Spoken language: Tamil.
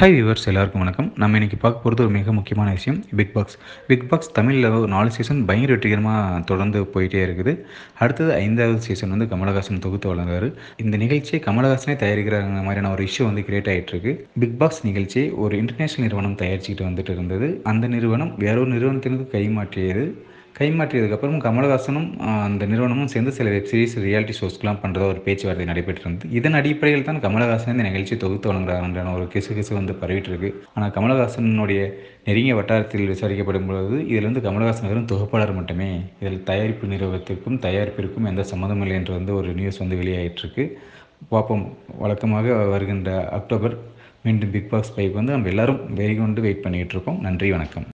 ஹை வியூவர்ஸ் எல்லாருக்கும் வணக்கம் நம்ம இன்றைக்கி பார்க்க போகிறது ஒரு மிக முக்கியமான விஷயம் பிக் பாக்ஸ் பிக் பாக்ஸ் தமிழில் ஒரு நாலு சீசன் பயங்கர வெற்றிகரமாக தொடர்ந்து போயிட்டே இருக்குது அடுத்தது ஐந்தாவது சீசன் வந்து கமலஹாசன் தொகுத்து வழங்குறாரு இந்த நிகழ்ச்சியை கமலஹாசனே தயாரிக்கிறாங்க மாதிரியான ஒரு இஷ்யூ வந்து கிரியேட் ஆகிட்டு இருக்கு பிக் பாக்ஸ் நிகழ்ச்சியை ஒரு இன்டர்நேஷனல் நிறுவனம் தயாரிச்சுக்கிட்டு வந்துட்டு இருந்தது அந்த நிறுவனம் வேறொரு நிறுவனத்திற்கு கைமாற்றியது கைமாற்றியதுக்கப்புறம் கமலஹாசனும் அந்த நிறுவனமும் சேர்ந்து சில வெப்சீரிஸ் ரியாலிட்டி ஷோஸ்க்கெலாம் பண்ணுறதா ஒரு பேச்சுவார்த்தை நடைபெற்று இருந்தது இதன் அடிப்படையில் தான் கமலஹாசன் இந்த நிகழ்ச்சி தொகுத்து வழங்குறாங்கன்ற ஒரு கிசுகிசு வந்து பரவிட்டு இருக்கு ஆனால் கமலஹாசனுடைய நெருங்கிய வட்டாரத்தில் விசாரிக்கப்படும் பொழுது இதில் வந்து கமலஹாசன் வெறும் தொகுப்பாளர் மட்டுமே இதில் தயாரிப்பு நிறுவனத்திற்கும் தயாரிப்பிற்கும் எந்த சம்மந்தம் இல்லை என்று வந்து ஒரு நியூஸ் வந்து வெளியாகிட்டுருக்கு பார்ப்போம் வழக்கமாக வருகின்ற அக்டோபர் மீண்டும் பிக் பாஸ் பைப் வந்து நம்ம எல்லாரும் வெறி கொண்டு வெயிட் பண்ணிகிட்டு இருக்கோம் நன்றி வணக்கம்